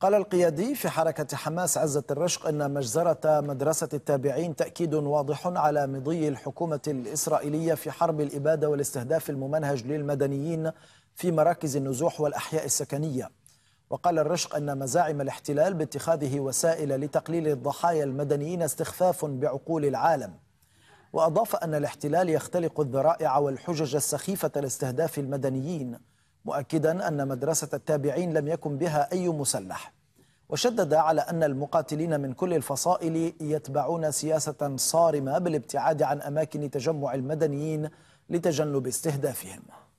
قال القيادي في حركة حماس عزة الرشق أن مجزرة مدرسة التابعين تأكيد واضح على مضي الحكومة الإسرائيلية في حرب الإبادة والاستهداف الممنهج للمدنيين في مراكز النزوح والأحياء السكنية وقال الرشق أن مزاعم الاحتلال باتخاذه وسائل لتقليل الضحايا المدنيين استخفاف بعقول العالم وأضاف أن الاحتلال يختلق الذرائع والحجج السخيفة لاستهداف المدنيين مؤكدا أن مدرسة التابعين لم يكن بها أي مسلح وشدد على أن المقاتلين من كل الفصائل يتبعون سياسة صارمة بالابتعاد عن أماكن تجمع المدنيين لتجنب استهدافهم